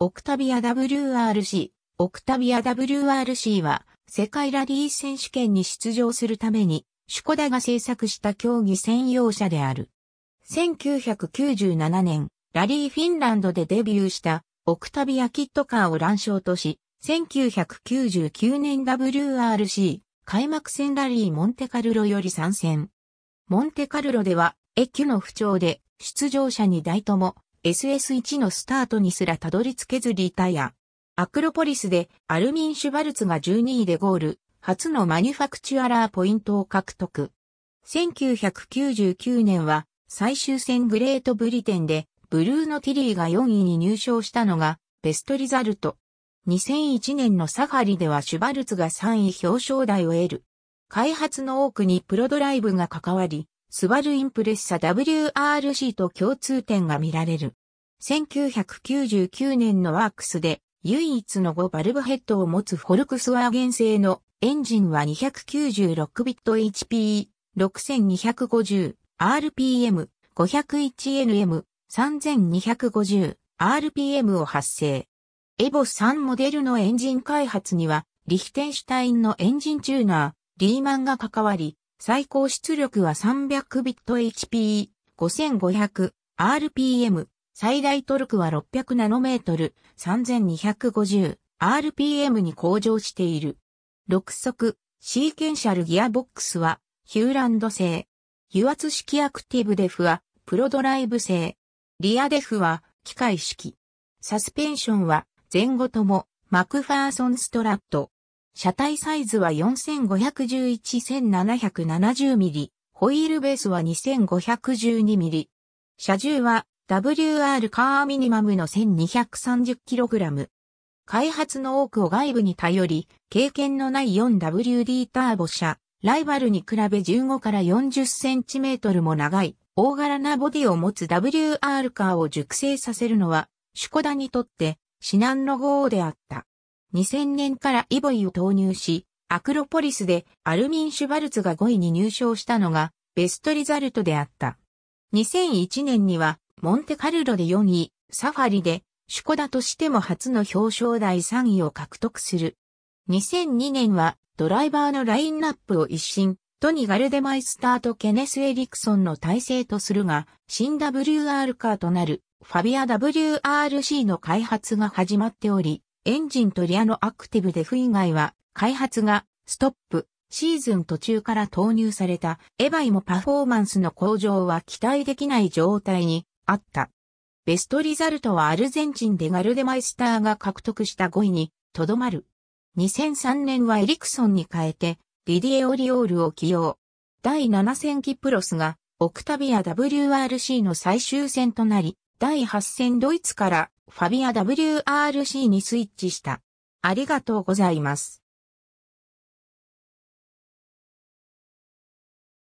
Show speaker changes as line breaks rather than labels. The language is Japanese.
オクタビア WRC。オクタビア WRC は世界ラリー選手権に出場するためにシュコダが制作した競技専用車である。1997年、ラリーフィンランドでデビューしたオクタビアキットカーを乱勝とし、1999年 WRC 開幕戦ラリーモンテカルロより参戦。モンテカルロでは、エキュの不調で出場者2台とも SS1 のスタートにすらたどり着けずリタイア。アクロポリスでアルミン・シュバルツが12位でゴール、初のマニュファクチュアラーポイントを獲得。1999年は最終戦グレートブリテンでブルーノ・ティリーが4位に入賞したのがベストリザルト。2001年のサファリではシュバルツが3位表彰台を得る。開発の多くにプロドライブが関わり、スバルインプレッサ WRC と共通点が見られる。1999年のワークスで唯一の5バルブヘッドを持つフォルクスワーゲン製のエンジンは 296bit HP6250 RPM 501NM 3250 RPM を発生。エボ3モデルのエンジン開発にはリヒテンシュタインのエンジンチューナー、リーマンが関わり、最高出力は 300bit/HP、5500rpm、最大トルクは6 0 0トル、3 2 5 0 r p m に向上している。6速、シーケンシャルギアボックスは、ヒューランド製。油圧式アクティブデフは、プロドライブ製。リアデフは、機械式。サスペンションは、前後とも、マクファーソンストラット、車体サイズは 4511-1770mm、ホイールベースは 2512mm。車重は WR カーミニマムの 1230kg。開発の多くを外部に頼り、経験のない 4WD ターボ車、ライバルに比べ15から40センチメートルも長い、大柄なボディを持つ WR カーを熟成させるのは、シュコダにとって至難の号であった。2000年からイボイを投入し、アクロポリスでアルミン・シュバルツが5位に入賞したのがベストリザルトであった。2001年にはモンテカルロで4位、サファリでシュコダとしても初の表彰台3位を獲得する。2002年はドライバーのラインナップを一新、トニ・ガルデマイスターとケネス・エリクソンの体制とするが、新 WR カーとなるファビア WRC の開発が始まっており、エンジンとリアのアクティブデフ以外は、開発がストップ、シーズン途中から投入されたエヴァイもパフォーマンスの向上は期待できない状態にあった。ベストリザルトはアルゼンチンでガルデマイスターが獲得した5位にとどまる。2003年はエリクソンに変えてディディエ・オリオールを起用。第7戦キプロスがオクタビア WRC の最終戦となり、第8戦ドイツからファビア WRC にスイッチした。ありがとうございます。